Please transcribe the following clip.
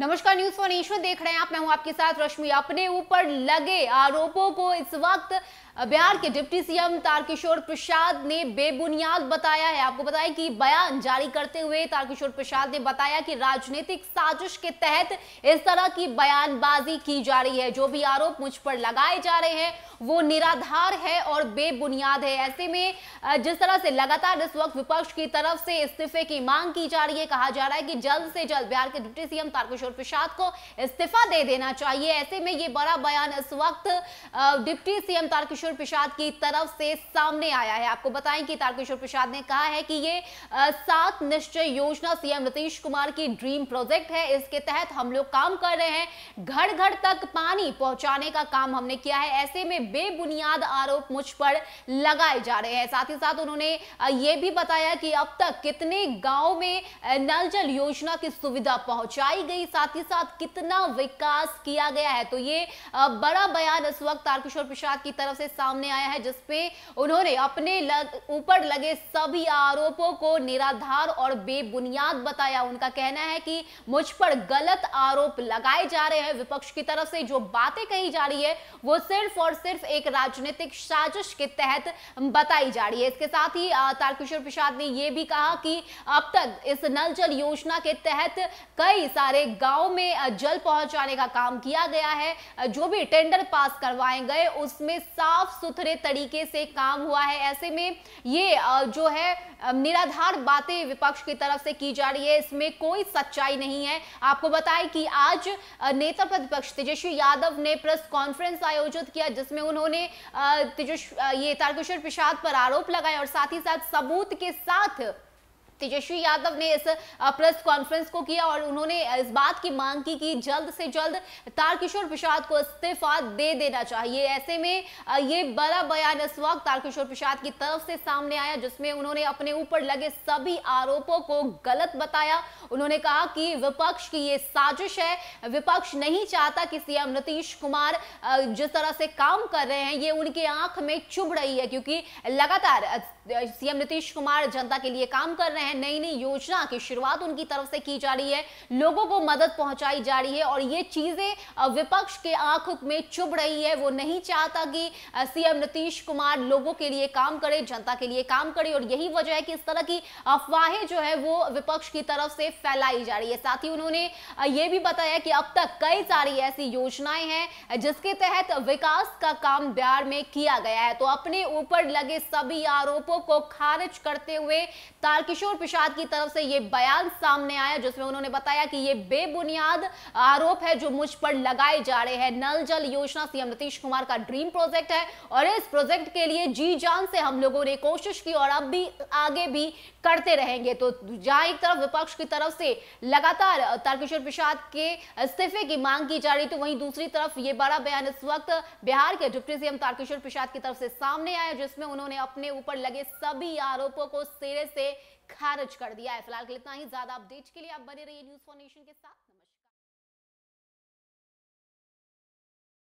नमस्कार news for ईश्वर देख रहे हैं आप मैं हूं आपके साथ रश्मि अपने ऊपर लगे आरोपों को इस वक्त बिहार के डिप्टी सीएम तारकिशोर प्रसाद ने बेबुनियाद बताया है आपको बताया कि बयान जारी करते हुए तारकिशोर प्रसाद ने बताया कि राजनीतिक साजिश के तहत इस तरह की बयानबाजी की जा रही है जो भी आरोप मुझ पर लगाए जा रहे हैं वो निराधार है और बेबुनियाद है ऐसे में जिस तरह से लगातार इस वक्त विपक्ष की तरफ से इस्तीफे की मांग की जा रही है कहा जा रहा है कि जल्द से जल्द बिहार के डिप्टी सीएम तारकिशोर किशोर प्रसाद को इस्तीफा दे देना चाहिए ऐसे में ये बड़ा बयान इस वक्त डिप्टी सीएम तारकिशोर प्रसाद की तरफ से सामने आया है आपको बताएं कि तारकिशोर प्रसाद ने कहा है कि ये सात निश्चय योजना सीएम नीतीश कुमार की ड्रीम प्रोजेक्ट है इसके तहत हम लोग काम कर रहे हैं घर घर तक पानी पहुंचाने का काम हमने किया है ऐसे में बेबुनियाद आरोप मुझ पर लगाए जा रहे हैं साथ ही साथ उन्होंने ये भी बताया कि अब तक कितने गांव में नल जल योजना की सुविधा पहुंचाई गई साथ ही साथ कितना विकास किया गया है तो ये बड़ा बयान इस वक्त तारकिशोर प्रसाद की तरफ से सामने आया है जिसपे उन्होंने अपने ऊपर लग, लगे सभी आरोपों को निराधार और बेबुनियाद बताया उनका कहना है कि मुझ पर गलत आरोप लगाए जा रहे हैं विपक्ष की तरफ से जो बातें कही जा रही है वो सिर्फ और सिर्फ एक राजनीतिक साजिश के तहत बताई जा रही है इसके साथ ही तारकिशोर प्रसाद ने यह भी कहा कि अब तक इस नल जल योजना के तहत कई सारे गांव में जल पहुंचाने का काम किया गया है जो भी टेंडर पास करवाए गए उसमें साफ सुथरे तरीके से काम हुआ है ऐसे में ये जो है निराधार बातें विपक्ष की तरफ से की जा रही है इसमें कोई सच्चाई नहीं है आपको बताएं कि आज नेता प्रतिपक्ष तेजस्वी यादव ने प्रेस कॉन्फ्रेंस आयोजित किया जिसमें उन्होंने तेजस्वी ये तारकिशोर प्रसाद पर आरोप लगाए और साथ ही साथ सबूत के साथ तेजस्वी यादव ने इस प्रेस कॉन्फ्रेंस को किया और उन्होंने इस बात की मांग की कि जल्द से जल्द तारकिशोर प्रसाद को इस्तीफा दे देना चाहिए ऐसे में ये बड़ा बयान इस वक्त तारकिशोर प्रसाद की तरफ से सामने आया जिसमें उन्होंने अपने ऊपर लगे सभी आरोपों को गलत बताया उन्होंने कहा कि विपक्ष की ये साजिश है विपक्ष नहीं चाहता कि सीएम नीतीश कुमार जिस तरह से काम कर रहे हैं ये उनकी आंख में चुभ रही है क्योंकि लगातार सीएम नीतीश कुमार जनता के लिए काम कर रहे हैं हैं नई नई योजना की शुरुआत उनकी तरफ से की जा रही है लोगों को मदद पहुंचाई जा रही है और ये चीजें विपक्ष के आंख में चुभ रही है वो नहीं चाहता कि सीएम नीतीश कुमार लोगों के लिए काम करे जनता के लिए काम करे और यही वजह है कि इस तरह की अफवाहें जो है वो विपक्ष की तरफ से फैलाई जा रही है साथ ही उन्होंने ये भी बताया कि अब तक कई सारी ऐसी योजनाएं हैं जिसके तहत विकास का काम बिहार में किया गया है तो अपने ऊपर लगे सभी आरोपों को खारिज करते हुए तारकिशोर प्रसाद की तरफ से यह बयान सामने आया जिसमें उन्होंने बताया कि यह बेबुनियाद आरोप है जो मुझ पर लगाए जा रहे हैं नल जल योजना सीएम नीतीश कुमार का ड्रीम प्रोजेक्ट है और इस प्रोजेक्ट के लिए जी जान से हम लोगों ने कोशिश की और अब भी आगे भी करते रहेंगे तो जहां एक तरफ विपक्ष की तरफ से लगातार तारकिशोर प्रसाद के इस्तीफे की मांग की जा रही थी वहीं दूसरी तरफ यह बड़ा बयान इस वक्त बिहार के डिप्टी सीएम तारकिशोर प्रसाद की तरफ से सामने आया जिसमें उन्होंने अपने ऊपर लगे सभी आरोपों को सिरे से खारिज कर दिया है फिलहाल इतना ही ज्यादा अपडेट के लिए आप बने रहिए न्यूज फॉर नेशन के साथ